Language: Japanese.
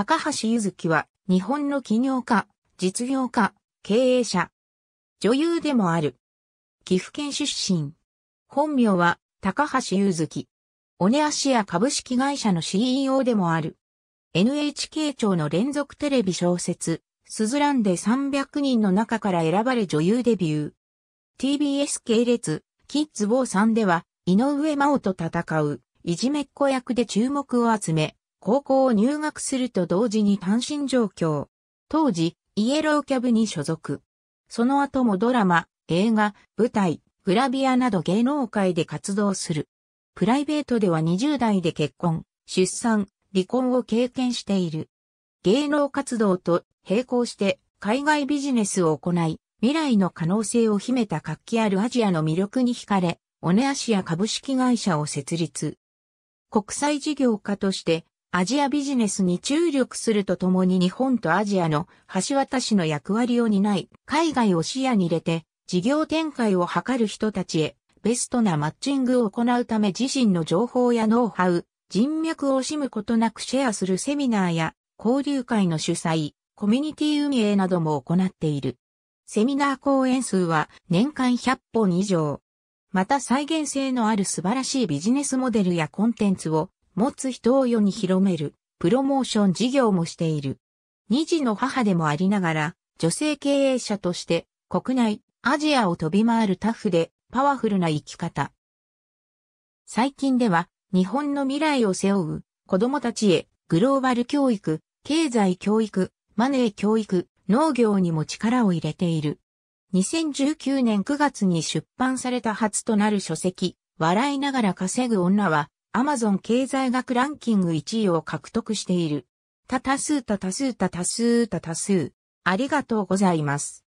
高橋ゆずきは、日本の起業家、実業家、経営者、女優でもある。岐阜県出身。本名は、高橋ゆずき。オネアシア株式会社の CEO でもある。NHK 庁の連続テレビ小説、スズランで300人の中から選ばれ女優デビュー。TBS 系列、キッズ坊さんでは、井上真央と戦う、いじめっ子役で注目を集め、高校を入学すると同時に単身上京。当時、イエローキャブに所属。その後もドラマ、映画、舞台、グラビアなど芸能界で活動する。プライベートでは20代で結婚、出産、離婚を経験している。芸能活動と並行して海外ビジネスを行い、未来の可能性を秘めた活気あるアジアの魅力に惹かれ、オネアシア株式会社を設立。国際事業家としてアジアビジネスに注力するとともに日本とアジアの橋渡しの役割を担い、海外を視野に入れて事業展開を図る人たちへベストなマッチングを行うため自身の情報やノウハウ、人脈を惜しむことなくシェアするセミナーや交流会の主催、コミュニティ運営なども行っている。セミナー講演数は年間100本以上。また再現性のある素晴らしいビジネスモデルやコンテンツを持つ人を世に広める、プロモーション事業もしている。二児の母でもありながら、女性経営者として、国内、アジアを飛び回るタフで、パワフルな生き方。最近では、日本の未来を背負う、子供たちへ、グローバル教育、経済教育、マネー教育、農業にも力を入れている。2019年9月に出版された初となる書籍、笑いながら稼ぐ女は、アマゾン経済学ランキング1位を獲得している。たたすうたたすうたたすたたすありがとうございます。